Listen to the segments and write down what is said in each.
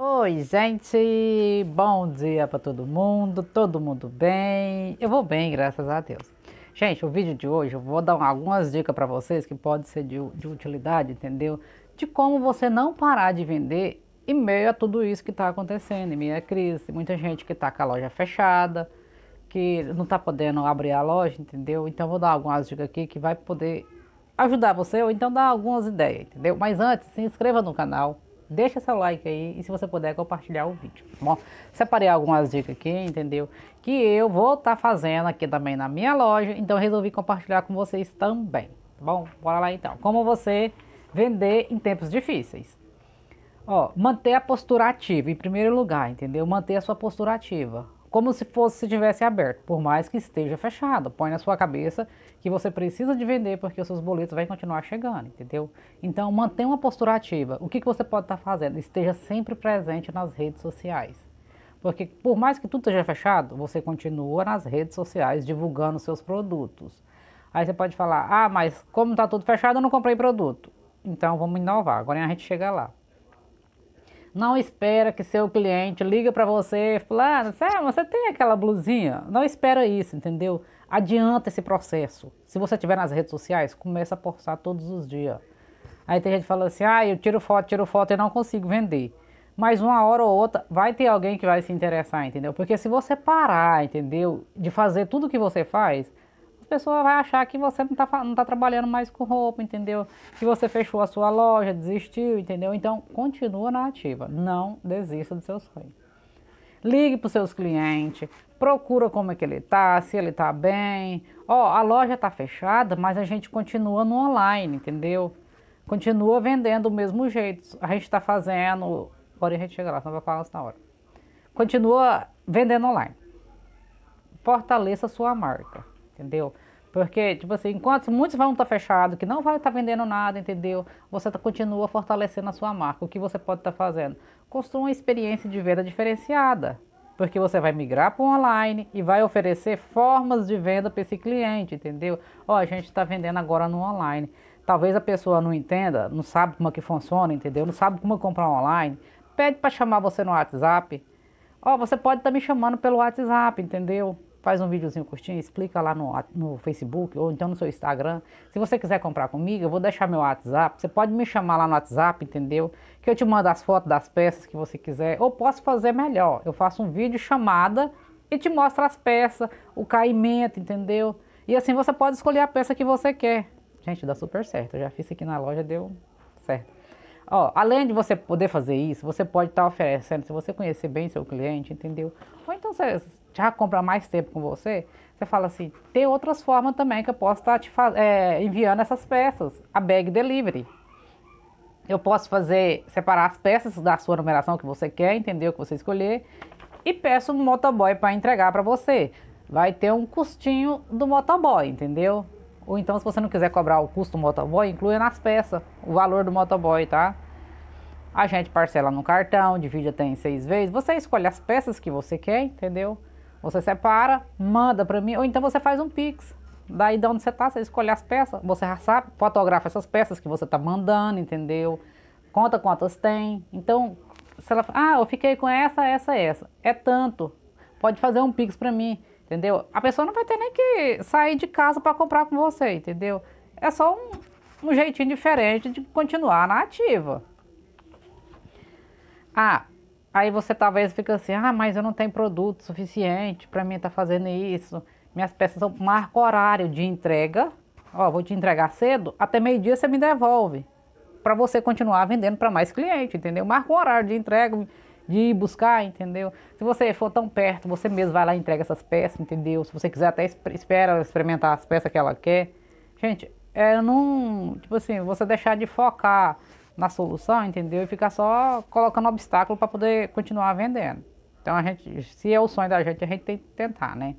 Oi, gente, bom dia para todo mundo, todo mundo bem? Eu vou bem, graças a Deus. Gente, o vídeo de hoje eu vou dar algumas dicas para vocês que pode ser de, de, utilidade, entendeu? De como você não parar de vender em meio a tudo isso que está acontecendo, em meio à crise, muita gente que está com a loja fechada, que não está podendo abrir a loja, entendeu? Então vou dar algumas dicas aqui que vai poder ajudar você ou então dar algumas ideias, entendeu? Mas antes, se inscreva no canal deixa seu like aí e se você puder compartilhar o vídeo, tá bom? Separei algumas dicas aqui, entendeu? Que eu vou estar tá fazendo aqui também na minha loja, então resolvi compartilhar com vocês também, tá bom? Bora lá então. Como você vender em tempos difíceis. Ó, manter a postura ativa em primeiro lugar, entendeu? Manter a sua postura ativa como se fosse se tivesse aberto, por mais que esteja fechado. Põe na sua cabeça que você precisa de vender porque os seus boletos vão continuar chegando, entendeu? Então mantenha uma postura ativa. O que, que você pode estar tá fazendo? Esteja sempre presente nas redes sociais. Porque por mais que tudo esteja fechado, você continua nas redes sociais divulgando seus produtos. Aí você pode falar, ah, mas como está tudo fechado, eu não comprei produto. Então vamos inovar, agora a gente chega lá. Não espera que seu cliente liga para você, fala ah, ah, você tem aquela blusinha? Não espera isso, entendeu? Adianta esse processo. Se você estiver nas redes sociais, começa a postar todos os dias. Aí tem gente que fala assim, ah, eu tiro foto, tiro foto e não consigo vender. Mas uma hora ou outra vai ter alguém que vai se interessar, entendeu? Porque se você parar, entendeu, de fazer tudo que você faz, pessoas vão achar que você não está não tá trabalhando mais com roupa, entendeu? Que você fechou a sua loja, desistiu, entendeu? Então, continua na ativa, não desista do seu sonho. Ligue para os seus clientes, procura como é que ele está, se ele está bem. Ó, oh, a loja está fechada, mas a gente continua no online, entendeu? Continua vendendo do mesmo jeito. A gente está fazendo... Agora a gente chega lá, senão vai falar isso na hora. Continua vendendo online. Fortaleça sua marca entendeu? Porque, tipo assim, enquanto muitos vão estar tá que não vai estar tá vendendo nada, entendeu? Você tá, continua fortalecendo a sua marca. O que você pode estar tá fazendo? Construa uma experiência de venda diferenciada. Porque você vai migrar para o online e vai oferecer formas de venda para esse cliente, entendeu? Ó, a gente está vendendo agora no online. Talvez a pessoa não entenda, não sabe como é que funciona, entendeu? Não sabe como comprar online. Pede para chamar você no WhatsApp. Ó, você pode estar tá me chamando pelo WhatsApp, entendeu? faz um videozinho curtinho, explica lá no, no Facebook ou então no seu Instagram. Se você quiser comprar comigo, eu vou deixar meu WhatsApp. Você pode me chamar lá no WhatsApp, entendeu? Que eu te mando as fotos das peças que você quiser. Ou posso fazer melhor. Eu faço um vídeo chamada e te mostro as peças, o caimento, entendeu? E assim você pode escolher a peça que você quer. Gente, dá super certo. Eu já fiz aqui na loja, deu certo. Ó, além de você poder fazer isso, você pode estar tá oferecendo, se você conhecer bem seu cliente, entendeu? Ou então você, já compra mais tempo com você, você fala assim, tem outras formas também que eu posso estar tá te é, enviando essas peças, a bag delivery. Eu posso fazer, separar as peças da sua numeração que você quer, entendeu? que você escolher, e peço um motoboy para entregar para você. Vai ter um custinho do motoboy, entendeu? Ou então, se você não quiser cobrar o custo do motoboy, inclua nas peças o valor do motoboy, tá? A gente parcela no cartão, divide até em seis vezes. Você escolhe as peças que você quer, entendeu? Você separa, manda para mim, ou então você faz um pix. Daí de onde você está, você escolhe as peças, você já sabe, fotografa essas peças que você está mandando, entendeu? Conta quantas tem. Então, se ela, ah, eu fiquei com essa, essa, essa. É tanto. Pode fazer um pix para mim, entendeu? A pessoa não vai ter nem que sair de casa para comprar com você, entendeu? É só um, um jeitinho diferente de continuar na ativa. Ah, Aí você talvez fica assim, ah, mas eu não tenho produto suficiente para mim estar tá fazendo isso. Minhas peças são marco horário de entrega. Ó, vou te entregar cedo, até meio-dia você me devolve. Para você continuar vendendo para mais cliente, entendeu? Marco um horário de entrega, de ir buscar, entendeu? Se você for tão perto, você mesmo vai lá e entrega essas peças, entendeu? Se você quiser até espera ela experimentar as peças que ela quer. Gente, é não, tipo assim, você deixar de focar na solução, entendeu? E ficar só colocando obstáculo para poder continuar vendendo. Então a gente, se é o sonho da gente, a gente tem que tentar, né?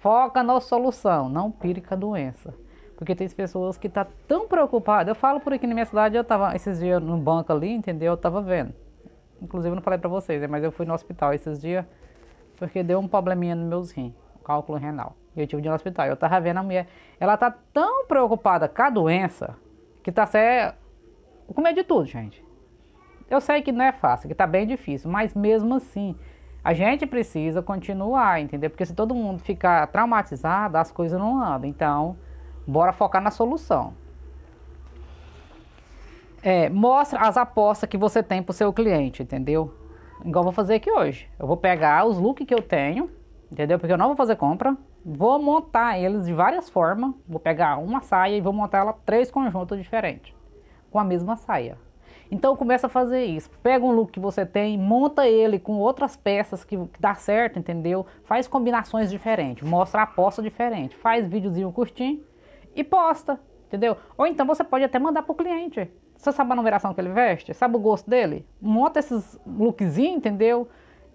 Foca na solução, não pire a doença. Porque tem pessoas que estão tá tão preocupadas. Eu falo por aqui na minha cidade, eu estava esses dias no banco ali, entendeu? Eu estava vendo. Inclusive eu não falei para vocês, né? mas eu fui no hospital esses dias porque deu um probleminha nos meus rins, cálculo renal. E eu tive de ir no hospital. Eu estava vendo a mulher, ela está tão preocupada com a doença que está até com medo de tudo, gente. Eu sei que não é fácil, que tá bem difícil, mas mesmo assim, a gente precisa continuar, entendeu? Porque se todo mundo ficar traumatizado, as coisas não andam. Então, bora focar na solução. É, mostra as apostas que você tem para o seu cliente, entendeu? Igual eu vou fazer aqui hoje. Eu vou pegar os looks que eu tenho, entendeu? Porque eu não vou fazer compra. Vou montar eles de várias formas. Vou pegar uma saia e vou montar ela três conjuntos diferentes com a mesma saia. Então começa a fazer isso. Pega um look que você tem, monta ele com outras peças que, que dá certo, entendeu? Faz combinações diferentes, mostra a aposta diferente, faz videozinho curtinho e posta, entendeu? Ou então você pode até mandar pro cliente. Você sabe a numeração que ele veste? Sabe o gosto dele? Monta esses lookzinhos, entendeu?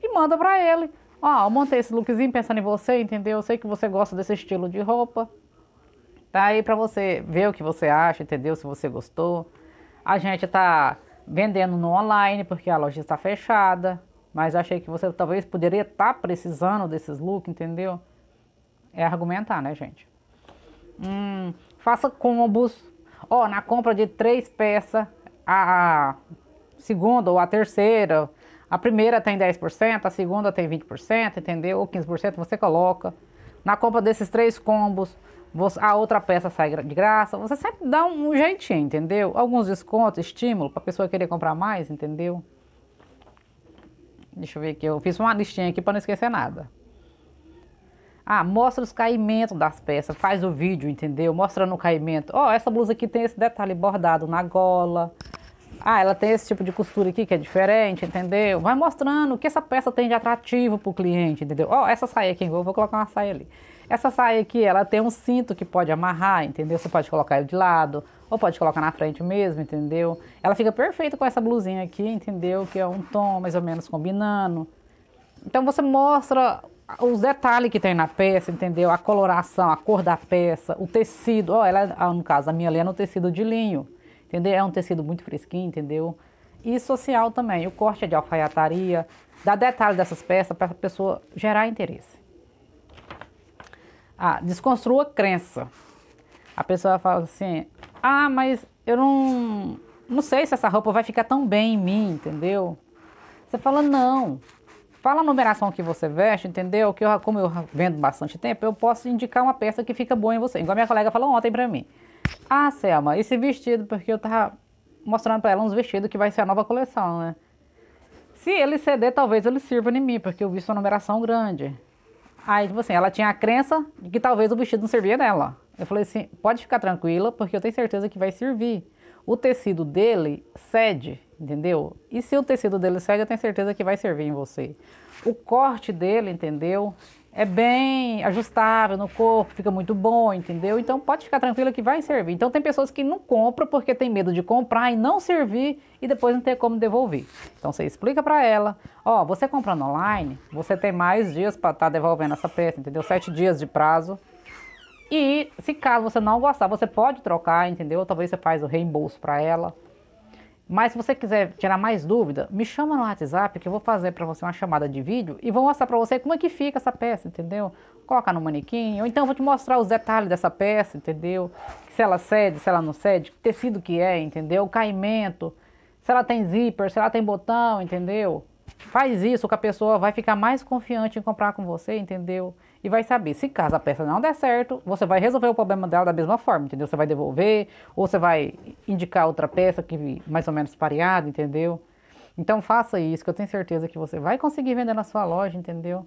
E manda pra ele. Ó, eu montei esse lookzinho pensando em você, entendeu? Eu sei que você gosta desse estilo de roupa. Tá aí pra você ver o que você acha, entendeu? Se você gostou. A gente está vendendo no online porque a loja está fechada, mas achei que você talvez poderia estar tá precisando desses looks, entendeu? É argumentar, né, gente? Hum, faça combos. Ó, oh, na compra de três peças, a segunda ou a terceira, a primeira tem 10%, a segunda tem 20%, entendeu? Ou 15% você coloca. Na compra desses três combos, a outra peça sai de graça. Você sempre dá um, jeitinho, entendeu? Alguns descontos, estímulo para a pessoa querer comprar mais, entendeu? Deixa eu ver aqui. Eu fiz uma listinha aqui para não esquecer nada. Ah, mostra os caimentos das peças. Faz o vídeo, entendeu? Mostrando o caimento. Ó, oh, essa blusa aqui tem esse detalhe bordado na gola. Ah, ela tem esse tipo de costura aqui que é diferente, entendeu? Vai mostrando o que essa peça tem de atrativo para o cliente, entendeu? Ó, oh, essa saia aqui, eu vou colocar uma saia ali. Essa saia aqui, ela tem um cinto que pode amarrar, entendeu? Você pode colocar ele de lado, ou pode colocar na frente mesmo, entendeu? Ela fica perfeita com essa blusinha aqui, entendeu? Que é um tom mais ou menos combinando. Então você mostra os detalhes que tem na peça, entendeu? A coloração, a cor da peça, o tecido. Ó, oh, ela, ah, no caso, a minha ali é no tecido de linho, entendeu? É um tecido muito fresquinho, entendeu? E social também. O corte é de alfaiataria. Dá detalhe dessas peças para a pessoa gerar interesse. Ah, desconstrua a crença. A pessoa fala assim: ah, mas eu não, não sei se essa roupa vai ficar tão bem em mim, entendeu? Você fala: não. Fala a numeração que você veste, entendeu? Que eu, como eu vendo bastante tempo, eu posso indicar uma peça que fica boa em você. Igual minha colega falou ontem pra mim. Ah, Selma, esse vestido, porque eu tava mostrando pra ela uns vestidos que vai ser a nova coleção, né? Se ele ceder, talvez ele sirva em mim, porque eu visto sua numeração grande. Aí, tipo assim, ela tinha a crença de que talvez o vestido não servia nela. Eu falei assim: pode ficar tranquila, porque eu tenho certeza que vai servir. O tecido dele cede, entendeu? E se o tecido dele cede, eu tenho certeza que vai servir em você. O corte dele, entendeu? é bem ajustável no corpo, fica muito bom, entendeu? Então pode ficar tranquila que vai servir. Então tem pessoas que não compram porque tem medo de comprar e não servir e depois não ter como devolver. Então você explica para ela, ó, oh, você comprando online, você tem mais dias para estar tá devolvendo essa peça, entendeu? Sete dias de prazo. E se caso você não gostar, você pode trocar, entendeu? Talvez você faz o reembolso para ela. Mas se você quiser tirar mais dúvida, me chama no WhatsApp que eu vou fazer para você uma chamada de vídeo e vou mostrar para você como é que fica essa peça, entendeu? Coloca no manequim, ou então vou te mostrar os detalhes dessa peça, entendeu? Se ela cede, se ela não cede, que tecido que é, entendeu? O caimento, se ela tem zíper, se ela tem botão, entendeu? Faz isso que a pessoa vai ficar mais confiante em comprar com você, entendeu? e vai saber se caso a peça não der certo, você vai resolver o problema dela da mesma forma, entendeu? Você vai devolver ou você vai indicar outra peça que mais ou menos pareada, entendeu? Então faça isso, que eu tenho certeza que você vai conseguir vender na sua loja, entendeu?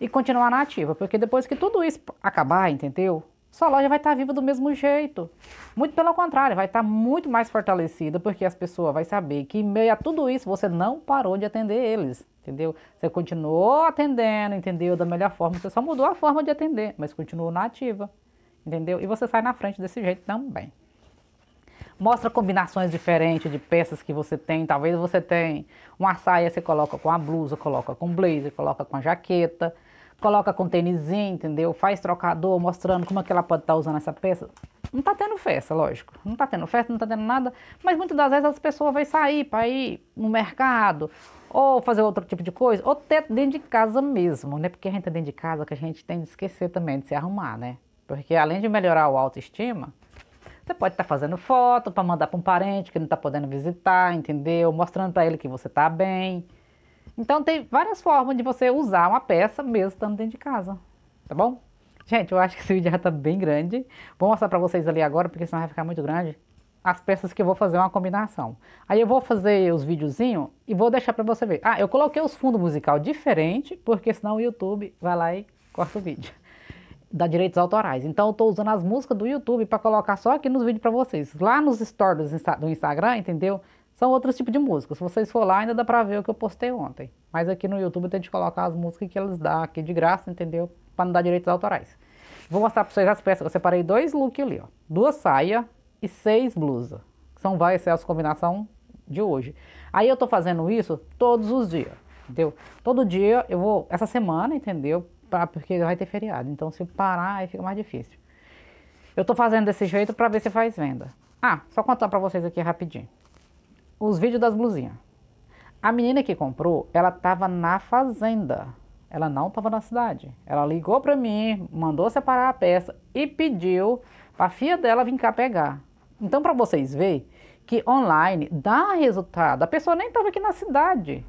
E continuar na ativa, porque depois que tudo isso acabar, entendeu? sua loja vai estar viva do mesmo jeito. Muito pelo contrário, vai estar muito mais fortalecida, porque as pessoas vão saber que, em meio a tudo isso, você não parou de atender eles, entendeu? Você continuou atendendo, entendeu? Da melhor forma, você só mudou a forma de atender, mas continuou na ativa, entendeu? E você sai na frente desse jeito também. Mostra combinações diferentes de peças que você tem. Talvez você tenha uma saia, você coloca com a blusa, coloca com blazer, coloca com a jaqueta coloca contêinerzinho, entendeu? Faz trocador, mostrando como é que ela pode estar tá usando essa peça. Não tá tendo festa, lógico. Não tá tendo festa, não tá tendo nada. Mas muitas das vezes as pessoas vão sair para ir no mercado, ou fazer outro tipo de coisa, ou até dentro de casa mesmo, né? Porque a gente tá dentro de casa que a gente tem de esquecer também de se arrumar, né? Porque além de melhorar o autoestima, você pode estar tá fazendo foto para mandar para um parente que não está podendo visitar, entendeu? Mostrando para ele que você está bem, então tem várias formas de você usar uma peça mesmo estando dentro de casa, tá bom? Gente, eu acho que esse vídeo já tá bem grande. Vou mostrar pra vocês ali agora, porque senão vai ficar muito grande. As peças que eu vou fazer uma combinação. Aí eu vou fazer os videozinhos e vou deixar pra você ver. Ah, eu coloquei os fundos musical diferente, porque senão o YouTube vai lá e corta o vídeo. Dá direitos autorais. Então eu tô usando as músicas do YouTube pra colocar só aqui nos vídeos pra vocês. Lá nos stories do Instagram, entendeu? São outros tipos de música. Se vocês for lá, ainda dá pra ver o que eu postei ontem. Mas aqui no YouTube tem tento colocar as músicas que eles dão aqui de graça, entendeu? Pra não dar direitos autorais. Vou mostrar pra vocês as peças. Eu separei dois looks ali, ó. Duas saias e seis blusas. São várias ser as combinação de hoje. Aí eu tô fazendo isso todos os dias, entendeu? Todo dia eu vou... Essa semana, entendeu? Pra, porque vai ter feriado. Então se parar, aí fica mais difícil. Eu tô fazendo desse jeito pra ver se faz venda. Ah, só contar pra vocês aqui rapidinho os vídeos das blusinhas. A menina que comprou, ela estava na fazenda. Ela não estava na cidade. Ela ligou para mim, mandou separar a peça e pediu para a filha dela vir cá pegar. Então, para vocês verem que online dá resultado. A pessoa nem estava aqui na cidade.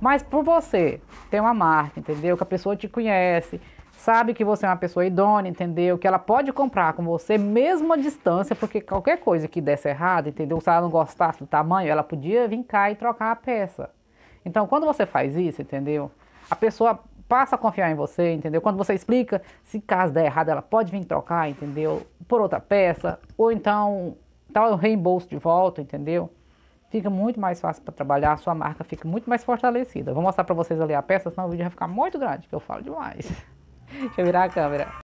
Mas por você ter uma marca, entendeu? Que a pessoa te conhece, sabe que você é uma pessoa idônea, entendeu? Que ela pode comprar com você mesmo à distância, porque qualquer coisa que desse errado, entendeu? Se ela não gostasse do tamanho, ela podia vir cá e trocar a peça. Então, quando você faz isso, entendeu? A pessoa passa a confiar em você, entendeu? Quando você explica, se caso der errado, ela pode vir trocar, entendeu? Por outra peça, ou então tal tá reembolso de volta, entendeu? Fica muito mais fácil para trabalhar, a sua marca fica muito mais fortalecida. Vou mostrar para vocês ali a peça, senão o vídeo vai ficar muito grande, que eu falo demais. Deixa eu virar a câmera.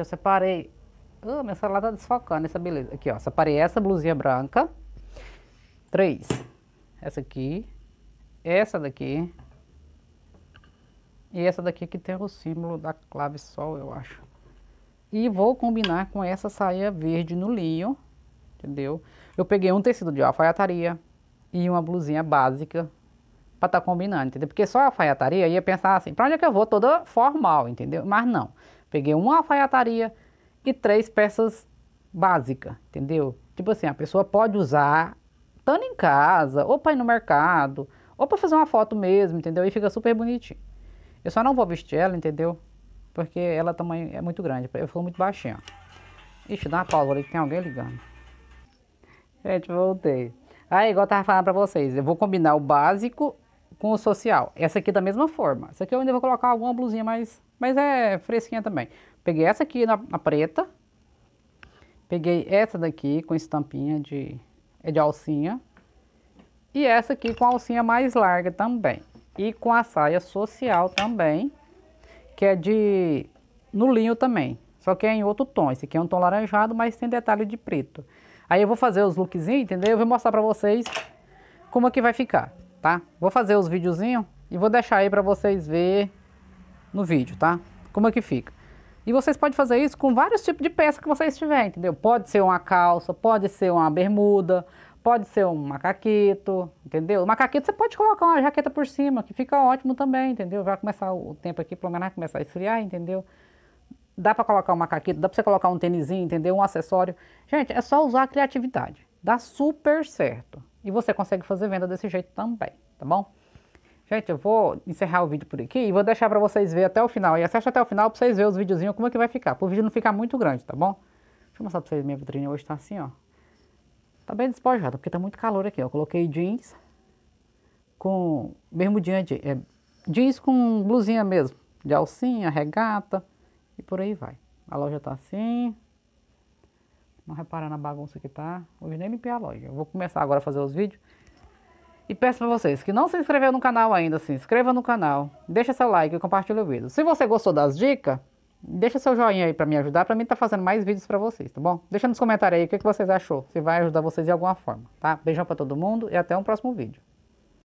que eu separei. Ah, minha celular tá desfocando essa beleza. Aqui, ó, separei essa blusinha branca. Três. Essa aqui. Essa daqui. E essa daqui que tem o símbolo da clave sol, eu acho. E vou combinar com essa saia verde no linho, entendeu? Eu peguei um tecido de alfaiataria e uma blusinha básica pra tá combinando, entendeu? Porque só a alfaiataria ia pensar assim, pra onde é que eu vou? Toda formal, entendeu? Mas não. Peguei uma alfaiataria e três peças básicas, entendeu? Tipo assim, a pessoa pode usar estando em casa, ou para ir no mercado, ou para fazer uma foto mesmo, entendeu? E fica super bonitinho. Eu só não vou vestir ela, entendeu? Porque ela também é muito grande, eu sou muito baixinho. Ixi, dá uma pausa ali que tem alguém ligando. Gente, voltei. Aí, igual eu tava falando pra vocês, eu vou combinar o básico com o social. Essa aqui da mesma forma. Essa aqui eu ainda vou colocar alguma blusinha mais, mas é fresquinha também. Peguei essa aqui na, na preta. Peguei essa daqui com estampinha de, é de alcinha. E essa aqui com a alcinha mais larga também. E com a saia social também, que é de no linho também. Só que é em outro tom. Esse aqui é um tom laranjado, mas tem detalhe de preto. Aí eu vou fazer os lookzinhos, entendeu? Eu vou mostrar pra vocês como é que vai ficar tá? Vou fazer os videozinhos e vou deixar aí para vocês ver no vídeo, tá? Como é que fica. E vocês podem fazer isso com vários tipos de peça que vocês tiverem, entendeu? Pode ser uma calça, pode ser uma bermuda, pode ser um macaquito, entendeu? O macaquito você pode colocar uma jaqueta por cima, que fica ótimo também, entendeu? Vai começar o tempo aqui, pelo menos vai começar a esfriar, entendeu? Dá para colocar um macaquito, dá para você colocar um tênisinho, entendeu? Um acessório. Gente, é só usar a criatividade. Dá super certo. E você consegue fazer venda desse jeito também, tá bom? Gente, eu vou encerrar o vídeo por aqui e vou deixar para vocês verem até o final. E acesse até o final para vocês verem os videozinhos, como é que vai ficar. Pro o vídeo não ficar muito grande, tá bom? Deixa eu mostrar para vocês, minha vitrine hoje está assim, ó. Tá bem despojada, porque tá muito calor aqui, ó. Eu coloquei jeans com bermudinha de... É, jeans com blusinha mesmo, de alcinha, regata e por aí vai. A loja tá assim, não repara na bagunça que tá. Hoje nem limpei a loja. Eu vou começar agora a fazer os vídeos. E peço para vocês que não se inscreveu no canal ainda, se inscreva no canal, deixa seu like e compartilha o vídeo. Se você gostou das dicas, deixa seu joinha aí para me ajudar, para mim estar tá fazendo mais vídeos para vocês, tá bom? Deixa nos comentários aí o que, que vocês achou, se vai ajudar vocês de alguma forma, tá? Beijão para todo mundo e até um próximo vídeo.